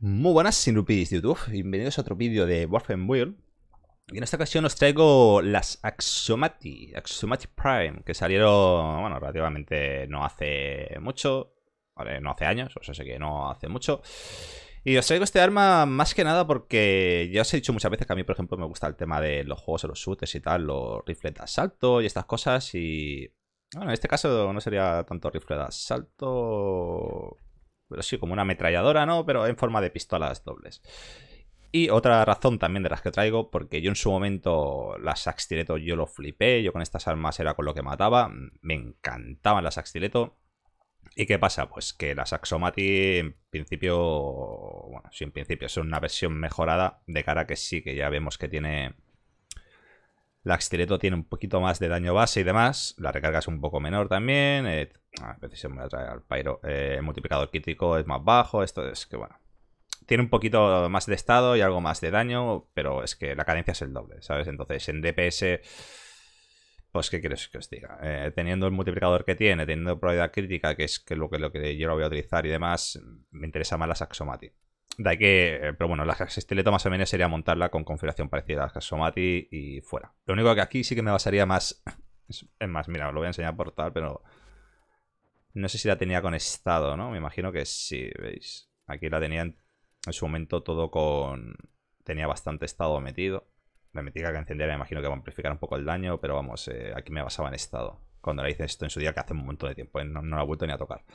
Muy buenas sinrupidis de YouTube, bienvenidos a otro vídeo de Warframe Wheel Y en esta ocasión os traigo las Axomati, Axomati Prime Que salieron, bueno, relativamente no hace mucho Vale, no hace años, o sea, sé que no hace mucho Y os traigo este arma más que nada porque ya os he dicho muchas veces que a mí, por ejemplo, me gusta el tema de los juegos de los shooters y tal Los rifles de asalto y estas cosas y... Bueno, en este caso no sería tanto rifle de asalto pero sí, como una ametralladora, ¿no? Pero en forma de pistolas dobles. Y otra razón también de las que traigo, porque yo en su momento las Axtileto yo lo flipé, yo con estas armas era con lo que mataba, mm, me encantaban las Axtileto. ¿Y qué pasa? Pues que las Axomati en principio, bueno, sí en principio es una versión mejorada de cara que sí, que ya vemos que tiene la Axtileto tiene un poquito más de daño base y demás. La recarga es un poco menor también. Eh, a veces el eh, multiplicador crítico es más bajo. Esto es que bueno. Tiene un poquito más de estado y algo más de daño. Pero es que la carencia es el doble, ¿sabes? Entonces en DPS. Pues, ¿qué quieres que os diga? Eh, teniendo el multiplicador que tiene, teniendo probabilidad crítica, que es que lo, que lo que yo lo voy a utilizar y demás, me interesa más la Saxomati. De que, eh, pero bueno, la Esteleta más o menos sería montarla con configuración parecida a la Somati y fuera. Lo único que aquí sí que me basaría más... Es más, mira, os lo voy a enseñar por tal, pero... No sé si la tenía con estado, ¿no? Me imagino que sí, ¿veis? Aquí la tenía en, su momento todo con... Tenía bastante estado metido. La metí que encendiera me imagino que va a amplificar un poco el daño, pero vamos, eh, aquí me basaba en estado. Cuando la hice esto en su día, que hace un montón de tiempo, eh, no, no la he vuelto ni a tocar.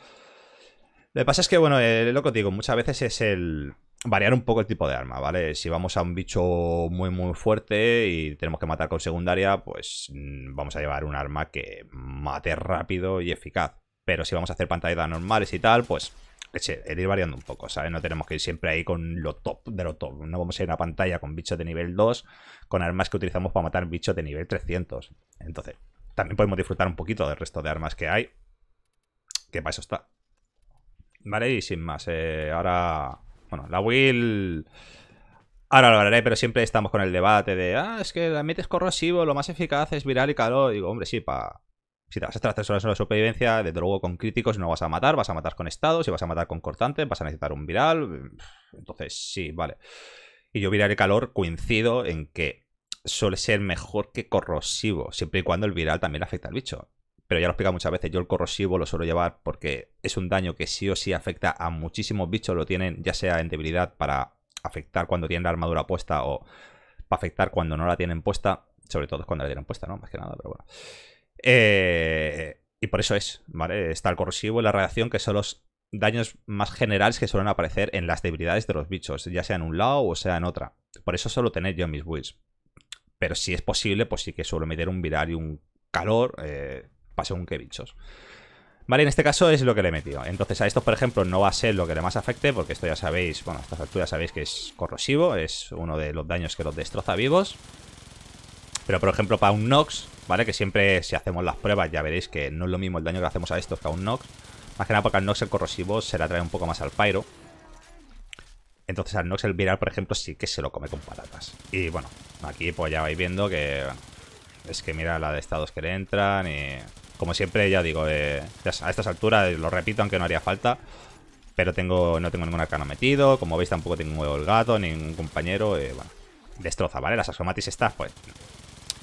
Lo que pasa es que, bueno, eh, lo que digo, muchas veces es el variar un poco el tipo de arma, ¿vale? Si vamos a un bicho muy, muy fuerte y tenemos que matar con secundaria, pues mm, vamos a llevar un arma que mate rápido y eficaz. Pero si vamos a hacer pantallas normales y tal, pues eche, el ir variando un poco, ¿sabes? No tenemos que ir siempre ahí con lo top de lo top. No vamos a ir a una pantalla con bichos de nivel 2 con armas que utilizamos para matar bichos de nivel 300. Entonces, también podemos disfrutar un poquito del resto de armas que hay, qué para eso está. ¿vale? Y sin más, eh, ahora... Bueno, la Will... Ahora lo hablaré, pero siempre estamos con el debate de, ah, es que la es corrosivo, lo más eficaz es viral y calor. Digo, hombre, sí, pa... Si te vas a estar tres horas la supervivencia, desde luego con críticos no vas a matar, vas a matar con estados, si vas a matar con cortante, vas a necesitar un viral. Entonces, sí, vale. Y yo viral y calor coincido en que suele ser mejor que corrosivo, siempre y cuando el viral también afecta al bicho pero ya lo he explicado muchas veces, yo el corrosivo lo suelo llevar porque es un daño que sí o sí afecta a muchísimos bichos, lo tienen ya sea en debilidad para afectar cuando tienen la armadura puesta o para afectar cuando no la tienen puesta, sobre todo cuando la tienen puesta, ¿no? Más que nada, pero bueno. Eh, y por eso es, ¿vale? Está el corrosivo y la reacción que son los daños más generales que suelen aparecer en las debilidades de los bichos, ya sea en un lado o sea en otra. Por eso solo tener yo mis builds. Pero si es posible, pues sí que suelo meter un viral y un calor. Eh, pasó un que bichos. Vale, en este caso es lo que le he metido. Entonces a estos, por ejemplo, no va a ser lo que le más afecte, porque esto ya sabéis, bueno, a estas alturas sabéis que es corrosivo, es uno de los daños que los destroza vivos. Pero, por ejemplo, para un Nox, ¿vale? Que siempre si hacemos las pruebas ya veréis que no es lo mismo el daño que hacemos a estos que a un Nox. Más que nada porque al Nox el corrosivo se le atrae un poco más al Pyro. Entonces al Nox el viral, por ejemplo, sí que se lo come con patatas. Y bueno, aquí pues ya vais viendo que... es que mira la de estados que le entran y como siempre, ya digo, eh, a estas alturas, lo repito, aunque no haría falta. Pero tengo, no tengo ningún arcano metido. Como veis, tampoco tengo el gato, ningún compañero. Eh, bueno, destroza, ¿vale? Las axomatis estas, pues.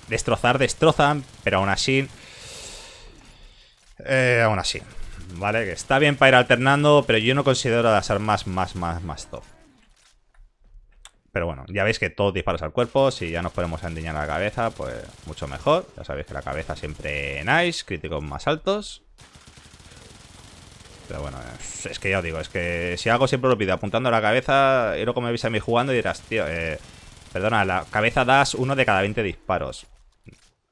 Destrozar, destrozan, pero aún así. Eh, aún así. ¿Vale? Que está bien para ir alternando, pero yo no considero las más más, más, más top. Pero bueno, ya veis que todos disparos al cuerpo. Si ya nos podemos endiñar la cabeza, pues mucho mejor. Ya sabéis que la cabeza siempre nice, críticos más altos. Pero bueno, es que ya os digo, es que si hago siempre lo pido apuntando a la cabeza, y luego me veis a mí jugando y dirás, tío, eh, perdona, la cabeza das uno de cada 20 disparos.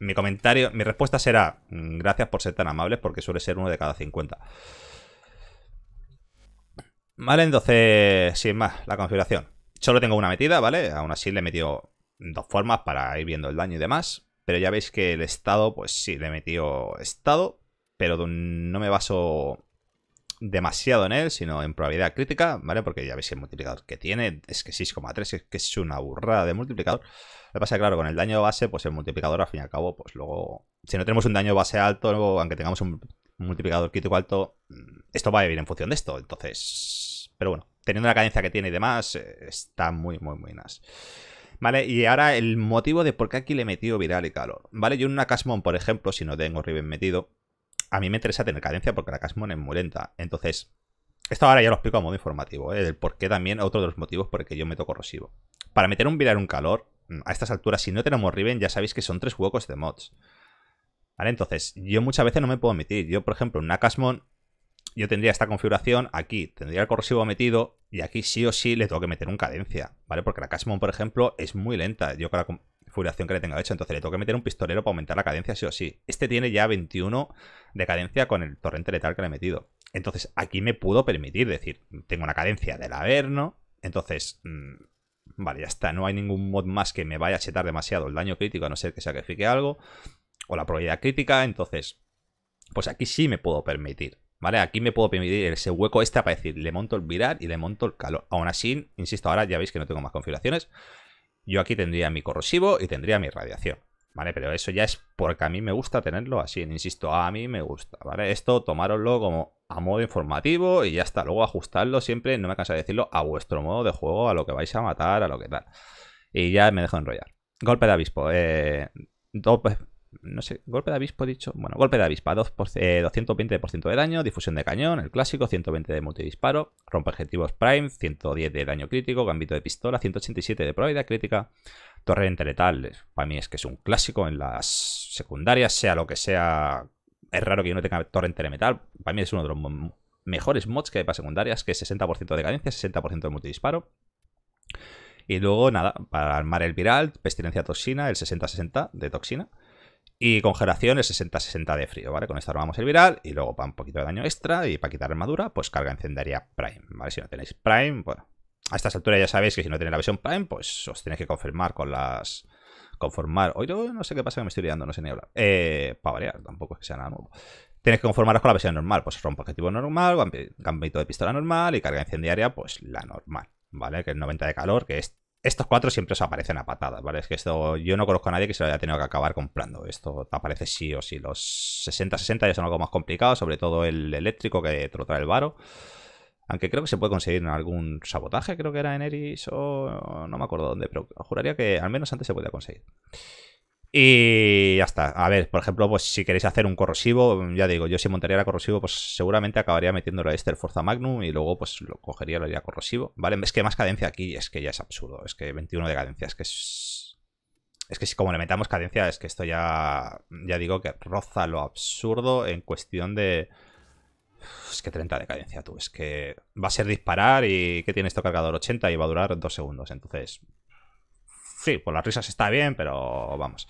Mi comentario, mi respuesta será, mm, gracias por ser tan amables, porque suele ser uno de cada 50. Vale, entonces, sin más, la configuración. Solo tengo una metida, ¿vale? Aún así le he metido dos formas para ir viendo el daño y demás. Pero ya veis que el estado, pues sí, le he metido estado, pero no me baso demasiado en él, sino en probabilidad crítica, ¿vale? Porque ya veis el multiplicador que tiene, es que 6,3, es que es una burrada de multiplicador. Lo que pasa claro, con el daño base, pues el multiplicador al fin y al cabo, pues luego, si no tenemos un daño base alto, luego, aunque tengamos un multiplicador crítico alto, mm, esto va a ir en función de esto, entonces... Pero bueno, teniendo la cadencia que tiene y demás, eh, está muy, muy, muy nas. ¿Vale? Y ahora el motivo de por qué aquí le he metido viral y calor. ¿Vale? Yo en una Casmon, por ejemplo, si no tengo Riven metido, a mí me interesa tener cadencia porque la Casmon es muy lenta. Entonces, esto ahora ya lo explico a modo informativo, eh, El por qué también otro de los motivos por el que yo meto corrosivo. Para meter un viral un calor, mm, a estas alturas, si no tenemos Riven, ya sabéis que son tres huecos de mods. Vale, entonces, yo muchas veces no me puedo emitir. Yo, por ejemplo, en una Casmon yo tendría esta configuración aquí, tendría el corrosivo metido y aquí sí o sí le tengo que meter un cadencia, ¿vale? Porque la Casmon por ejemplo, es muy lenta, yo con la configuración que le tengo hecho, entonces le tengo que meter un pistolero para aumentar la cadencia sí o sí. Este tiene ya 21 de cadencia con el torrente letal que le he metido. Entonces aquí me puedo permitir decir, tengo una cadencia del Averno, entonces... Mm, vale, ya está, no hay ningún mod más que me vaya a chetar demasiado el daño crítico a no ser que sacrifique algo, o la probabilidad crítica, entonces, pues aquí sí me puedo permitir ¿Vale? Aquí me puedo permitir ese hueco este para decir, le monto el virar y le monto el calor. Aún así, insisto, ahora ya veis que no tengo más configuraciones. Yo aquí tendría mi corrosivo y tendría mi radiación. ¿Vale? Pero eso ya es porque a mí me gusta tenerlo así. Insisto, a mí me gusta, ¿vale? Esto tomároslo como a modo informativo y ya está. Luego ajustarlo siempre, no me canso de decirlo, a vuestro modo de juego, a lo que vais a matar, a lo que tal. Y ya me dejo enrollar. Golpe de abispo eh, dos, no sé, golpe de avispo dicho. Bueno, golpe de avispa, 2 220% eh, de daño, difusión de cañón, el clásico, 120 de multidisparo, rompe objetivos prime, 110 de daño crítico, gambito de pistola, 187 de probabilidad crítica, torrente letal. Para mí es que es un clásico en las secundarias, sea lo que sea. Es raro que yo no tenga torre de Para mí es uno de los mejores mods que hay para secundarias, que es 60% de cadencia, 60% de multidisparo. Y luego, nada, para armar el viral, pestilencia toxina, el 60-60 de toxina. Y congelación es 60-60 de frío, ¿vale? Con esto armamos el viral y luego para un poquito de daño extra y para quitar armadura, pues carga encendería Prime, ¿vale? Si no tenéis Prime, bueno, a estas alturas ya sabéis que si no tenéis la versión Prime, pues os tenéis que conformar con las... Conformar... oye, no sé qué pasa, que me estoy liando, no sé ni hablar. Eh, para variar, tampoco es que sea nada nuevo. Tenéis que conformaros con la versión normal, pues rompo objetivo normal, gambito de pistola normal y carga incendiaria, pues la normal, ¿vale? Que es 90 de calor, que es estos cuatro siempre os aparecen a patadas, ¿vale? Es que esto, yo no conozco a nadie que se lo haya tenido que acabar comprando. Esto aparece sí o sí. Los 60-60 ya son algo más complicados, sobre todo el eléctrico que te trae el varo. Aunque creo que se puede conseguir en algún sabotaje, creo que era en Eris o no me acuerdo dónde, pero juraría que al menos antes se podía conseguir. Y ya está. A ver, por ejemplo, pues si queréis hacer un corrosivo, ya digo, yo si montaría el corrosivo, pues seguramente acabaría metiéndolo a este el Forza Magnum y luego pues lo cogería y lo haría corrosivo. Vale, es que más cadencia aquí es que ya es absurdo. Es que 21 de cadencia, es que es... Es que si como le metamos cadencia, es que esto ya... Ya digo que roza lo absurdo en cuestión de... Es que 30 de cadencia, tú. Es que va a ser disparar y que tiene esto cargador 80 y va a durar 2 segundos. Entonces, sí, por pues las risas está bien, pero vamos.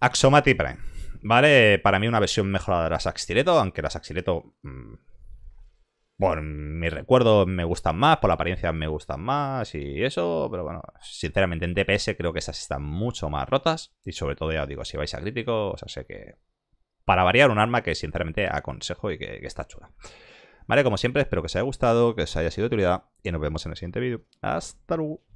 Axomati Prime. ¿Vale? Para mí una versión mejorada de las Axileto, aunque las Axileto, mm, por mi recuerdo, me gustan más, por la apariencia me gustan más y eso, pero bueno, sinceramente en DPS creo que esas están mucho más rotas y sobre todo ya os digo, si vais a crítico, o sea, sé que... Para variar un arma que sinceramente aconsejo y que está chula. Vale, como siempre, espero que os haya gustado, que os haya sido de utilidad y nos vemos en el siguiente vídeo. Hasta luego.